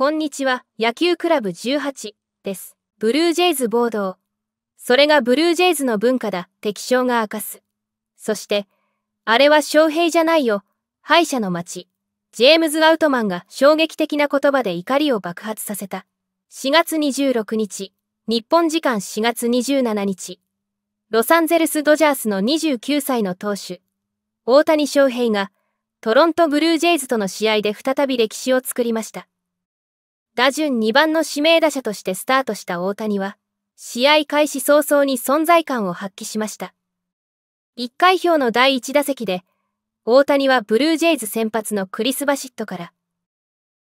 こんにちは、野球クラブ18です。ブルージェイズ暴動。それがブルージェイズの文化だ、敵将が明かす。そして、あれは昌平じゃないよ、敗者の街。ジェームズ・アウトマンが衝撃的な言葉で怒りを爆発させた。4月26日、日本時間4月27日、ロサンゼルス・ドジャースの29歳の投手、大谷翔平が、トロント・ブルージェイズとの試合で再び歴史を作りました。打順2番の指名打者としてスタートした大谷は、試合開始早々に存在感を発揮しました。1回表の第1打席で、大谷はブルージェイズ先発のクリス・バシットから、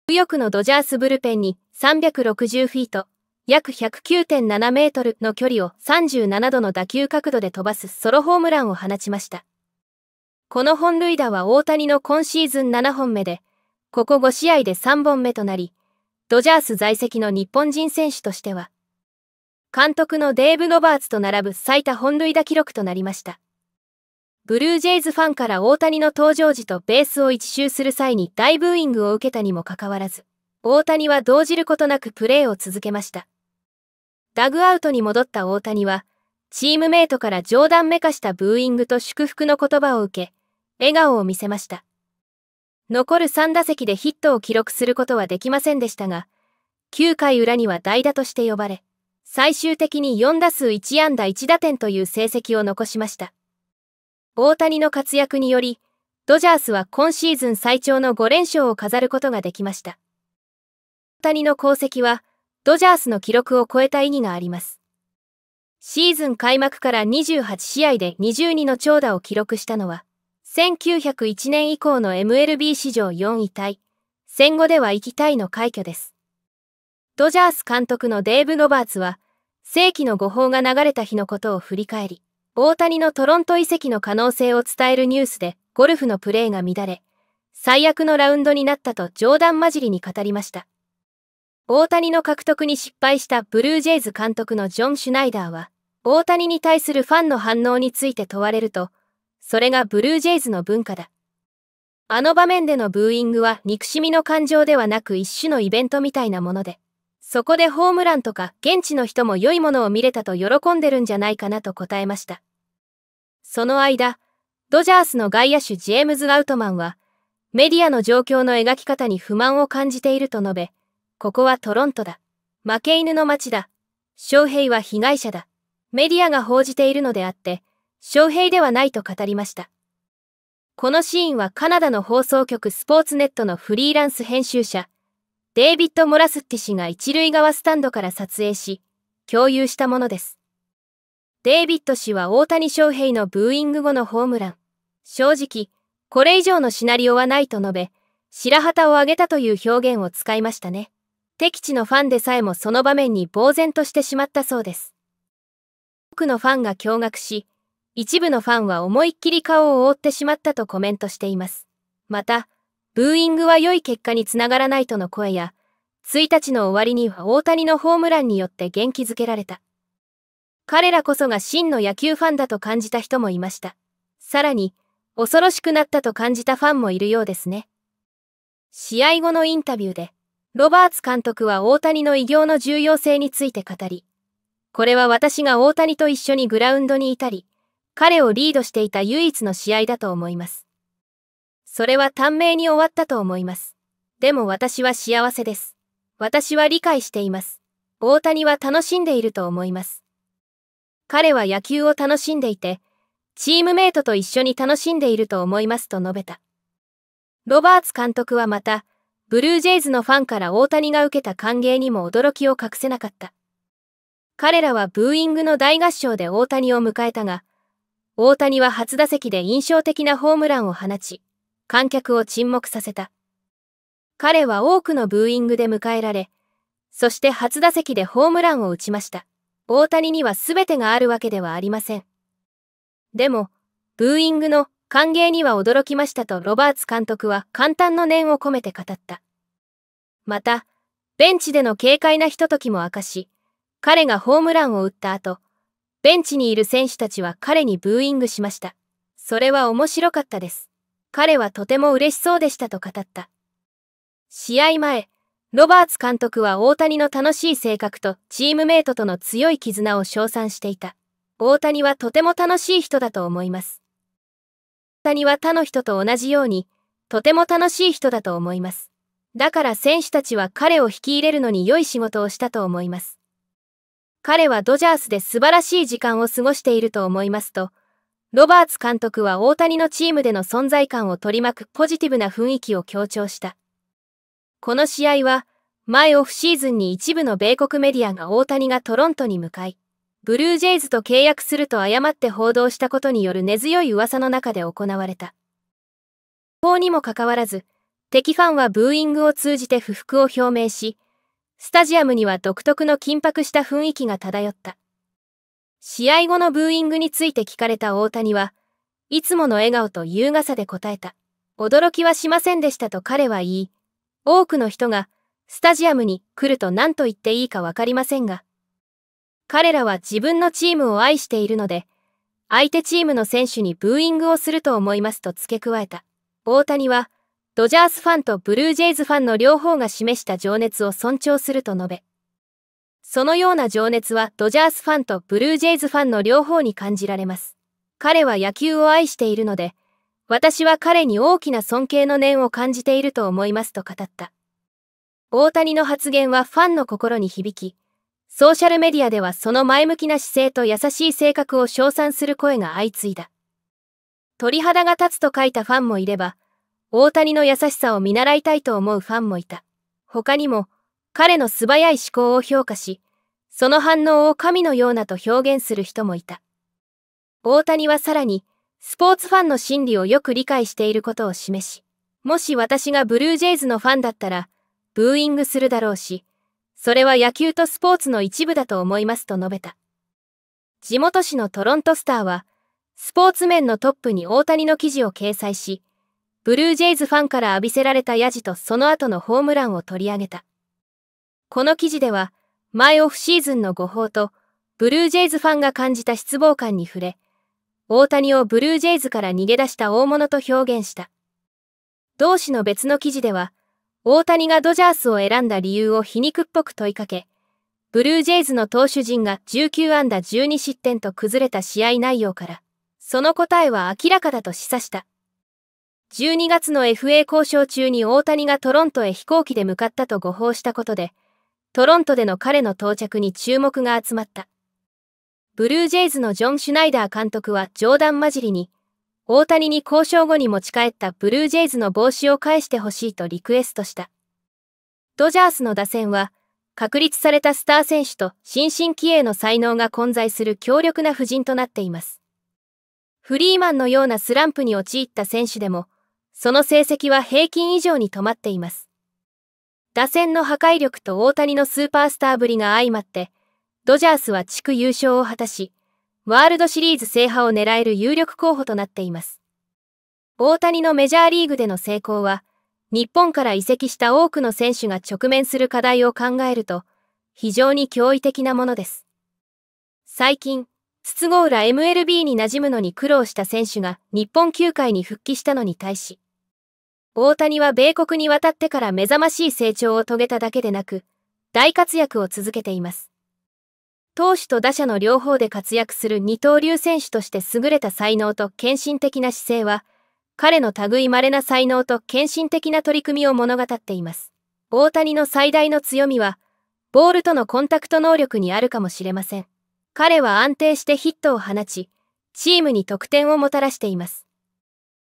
右翼のドジャースブルペンに360フィート、約109.7メートルの距離を37度の打球角度で飛ばすソロホームランを放ちました。この本塁打は大谷の今シーズン7本目で、ここ5試合で3本目となり、ドジャース在籍の日本人選手としては、監督のデーブ・ロバーツと並ぶ最多本塁打記録となりました。ブルージェイズファンから大谷の登場時とベースを一周する際に大ブーイングを受けたにもかかわらず、大谷は動じることなくプレーを続けました。ダグアウトに戻った大谷は、チームメイトから冗談めかしたブーイングと祝福の言葉を受け、笑顔を見せました。残る3打席でヒットを記録することはできませんでしたが、9回裏には代打として呼ばれ、最終的に4打数1安打1打点という成績を残しました。大谷の活躍により、ドジャースは今シーズン最長の5連勝を飾ることができました。大谷の功績は、ドジャースの記録を超えた意義があります。シーズン開幕から28試合で22の長打を記録したのは、1901年以降の MLB 史上4位タイ、戦後では行きたいの快挙です。ドジャース監督のデーブ・ロバーツは、世紀の誤報が流れた日のことを振り返り、大谷のトロント移籍の可能性を伝えるニュースでゴルフのプレーが乱れ、最悪のラウンドになったと冗談交じりに語りました。大谷の獲得に失敗したブルージェイズ監督のジョン・シュナイダーは、大谷に対するファンの反応について問われると、それがブルージェイズの文化だ。あの場面でのブーイングは憎しみの感情ではなく一種のイベントみたいなもので、そこでホームランとか現地の人も良いものを見れたと喜んでるんじゃないかなと答えました。その間、ドジャースの外野手ジェームズ・ガウトマンは、メディアの状況の描き方に不満を感じていると述べ、ここはトロントだ。負け犬の街だ。翔平は被害者だ。メディアが報じているのであって、翔平ではないと語りました。このシーンはカナダの放送局スポーツネットのフリーランス編集者、デイビッド・モラスッティ氏が一塁側スタンドから撮影し、共有したものです。デイビッド氏は大谷翔平のブーイング後のホームラン。正直、これ以上のシナリオはないと述べ、白旗を上げたという表現を使いましたね。敵地のファンでさえもその場面に呆然としてしまったそうです。多くのファンが驚愕し、一部のファンは思いっきり顔を覆ってしまったとコメントしています。また、ブーイングは良い結果につながらないとの声や、1日の終わりには大谷のホームランによって元気づけられた。彼らこそが真の野球ファンだと感じた人もいました。さらに、恐ろしくなったと感じたファンもいるようですね。試合後のインタビューで、ロバーツ監督は大谷の偉業の重要性について語り、これは私が大谷と一緒にグラウンドにいたり、彼をリードしていた唯一の試合だと思います。それは短命に終わったと思います。でも私は幸せです。私は理解しています。大谷は楽しんでいると思います。彼は野球を楽しんでいて、チームメイトと一緒に楽しんでいると思いますと述べた。ロバーツ監督はまた、ブルージェイズのファンから大谷が受けた歓迎にも驚きを隠せなかった。彼らはブーイングの大合唱で大谷を迎えたが、大谷は初打席で印象的なホームランを放ち、観客を沈黙させた。彼は多くのブーイングで迎えられ、そして初打席でホームランを打ちました。大谷には全てがあるわけではありません。でも、ブーイングの歓迎には驚きましたとロバーツ監督は簡単の念を込めて語った。また、ベンチでの軽快なひとときも明かし、彼がホームランを打った後、ベンチにいる選手たちは彼にブーイングしました。それは面白かったです。彼はとても嬉しそうでしたと語った。試合前、ロバーツ監督は大谷の楽しい性格とチームメイトとの強い絆を称賛していた。大谷はとても楽しい人だと思います。大谷は他の人と同じように、とても楽しい人だと思います。だから選手たちは彼を引き入れるのに良い仕事をしたと思います。彼はドジャースで素晴らしい時間を過ごしていると思いますと、ロバーツ監督は大谷のチームでの存在感を取り巻くポジティブな雰囲気を強調した。この試合は、前オフシーズンに一部の米国メディアが大谷がトロントに向かい、ブルージェイズと契約すると誤って報道したことによる根強い噂の中で行われた。こうにもかかわらず、敵ファンはブーイングを通じて不服を表明し、スタジアムには独特の緊迫した雰囲気が漂った。試合後のブーイングについて聞かれた大谷は、いつもの笑顔と優雅さで答えた。驚きはしませんでしたと彼は言い、多くの人がスタジアムに来ると何と言っていいかわかりませんが、彼らは自分のチームを愛しているので、相手チームの選手にブーイングをすると思いますと付け加えた。大谷は、ドジャースファンとブルージェイズファンの両方が示した情熱を尊重すると述べ、そのような情熱はドジャースファンとブルージェイズファンの両方に感じられます。彼は野球を愛しているので、私は彼に大きな尊敬の念を感じていると思いますと語った。大谷の発言はファンの心に響き、ソーシャルメディアではその前向きな姿勢と優しい性格を称賛する声が相次いだ。鳥肌が立つと書いたファンもいれば、大谷の優しさを見習いたいと思うファンもいた。他にも、彼の素早い思考を評価し、その反応を神のようなと表現する人もいた。大谷はさらに、スポーツファンの心理をよく理解していることを示し、もし私がブルージェイズのファンだったら、ブーイングするだろうし、それは野球とスポーツの一部だと思いますと述べた。地元紙のトロントスターは、スポーツ面のトップに大谷の記事を掲載し、ブルージェイズファンから浴びせられたヤジとその後のホームランを取り上げた。この記事では、前オフシーズンの誤報と、ブルージェイズファンが感じた失望感に触れ、大谷をブルージェイズから逃げ出した大物と表現した。同志の別の記事では、大谷がドジャースを選んだ理由を皮肉っぽく問いかけ、ブルージェイズの投手陣が19安打12失点と崩れた試合内容から、その答えは明らかだと示唆した。12月の FA 交渉中に大谷がトロントへ飛行機で向かったと誤報したことで、トロントでの彼の到着に注目が集まった。ブルージェイズのジョン・シュナイダー監督は冗談交じりに、大谷に交渉後に持ち帰ったブルージェイズの帽子を返してほしいとリクエストした。ドジャースの打線は、確立されたスター選手と新進気鋭の才能が混在する強力な布陣となっています。フリーマンのようなスランプに陥った選手でも、その成績は平均以上に止まっています。打線の破壊力と大谷のスーパースターぶりが相まって、ドジャースは地区優勝を果たし、ワールドシリーズ制覇を狙える有力候補となっています。大谷のメジャーリーグでの成功は、日本から移籍した多くの選手が直面する課題を考えると、非常に驚異的なものです。最近、筒香浦 MLB に馴染むのに苦労した選手が日本球界に復帰したのに対し、大谷は米国に渡ってから目覚ましい成長を遂げただけでなく、大活躍を続けています。投手と打者の両方で活躍する二刀流選手として優れた才能と献身的な姿勢は、彼の類稀な才能と献身的な取り組みを物語っています。大谷の最大の強みは、ボールとのコンタクト能力にあるかもしれません。彼は安定してヒットを放ち、チームに得点をもたらしています。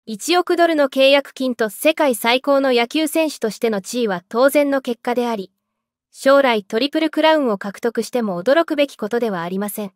1億ドルの契約金と世界最高の野球選手としての地位は当然の結果であり、将来トリプルクラウンを獲得しても驚くべきことではありません。